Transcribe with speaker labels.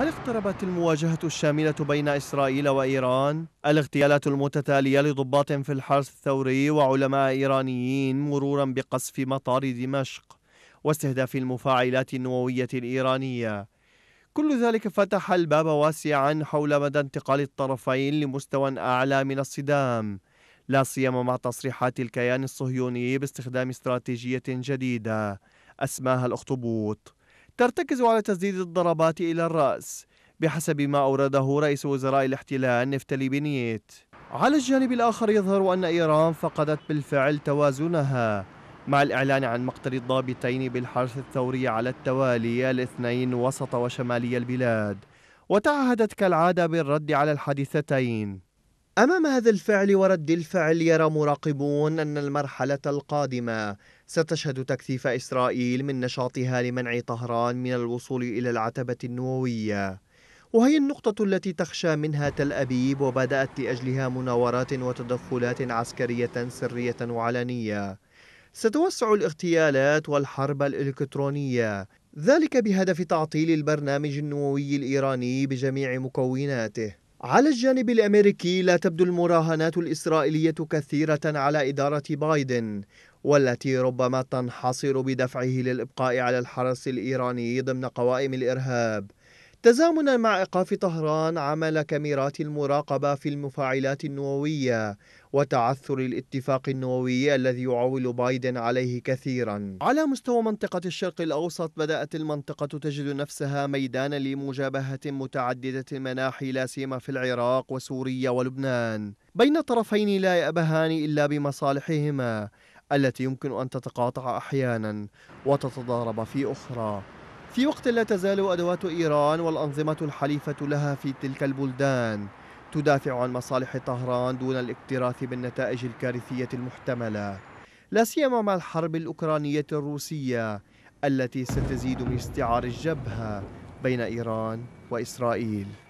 Speaker 1: هل اقتربت المواجهة الشاملة بين إسرائيل وإيران؟ الاغتيالات المتتالية لضباط في الحرس الثوري وعلماء إيرانيين مرورا بقصف مطار دمشق واستهداف المفاعلات النووية الإيرانية كل ذلك فتح الباب واسعا حول مدى انتقال الطرفين لمستوى أعلى من الصدام لا سيما مع تصريحات الكيان الصهيوني باستخدام استراتيجية جديدة أسماها الأخطبوط ترتكز على تسديد الضربات إلى الرأس بحسب ما أورده رئيس وزراء الاحتلال نفتلي بنيت على الجانب الآخر يظهر أن إيران فقدت بالفعل توازنها مع الإعلان عن مقتل الضابطين بالحرس الثوري على التوالي الاثنين وسط وشمالي البلاد وتعهدت كالعادة بالرد على الحادثتين أمام هذا الفعل ورد الفعل يرى مراقبون أن المرحلة القادمة ستشهد تكثيف إسرائيل من نشاطها لمنع طهران من الوصول إلى العتبة النووية وهي النقطة التي تخشى منها تل أبيب وبدأت لأجلها مناورات وتدخلات عسكرية سرية وعلنية ستوسع الاغتيالات والحرب الإلكترونية ذلك بهدف تعطيل البرنامج النووي الإيراني بجميع مكوناته على الجانب الامريكي لا تبدو المراهنات الاسرائيليه كثيره على اداره بايدن والتي ربما تنحصر بدفعه للابقاء على الحرس الايراني ضمن قوائم الارهاب تزامنا مع إيقاف طهران عمل كاميرات المراقبة في المفاعلات النووية وتعثر الاتفاق النووي الذي يعول بايدن عليه كثيرا. على مستوى منطقة الشرق الأوسط بدأت المنطقة تجد نفسها ميدانا لمجابهة متعددة المناحي لا سيما في العراق وسوريا ولبنان، بين طرفين لا يأبهان إلا بمصالحهما التي يمكن أن تتقاطع أحيانا وتتضارب في أخرى. في وقت لا تزال أدوات إيران والأنظمة الحليفة لها في تلك البلدان تدافع عن مصالح طهران دون الاكتراث بالنتائج الكارثية المحتملة لا سيما مع الحرب الأوكرانية الروسية التي ستزيد من استعار الجبهة بين إيران وإسرائيل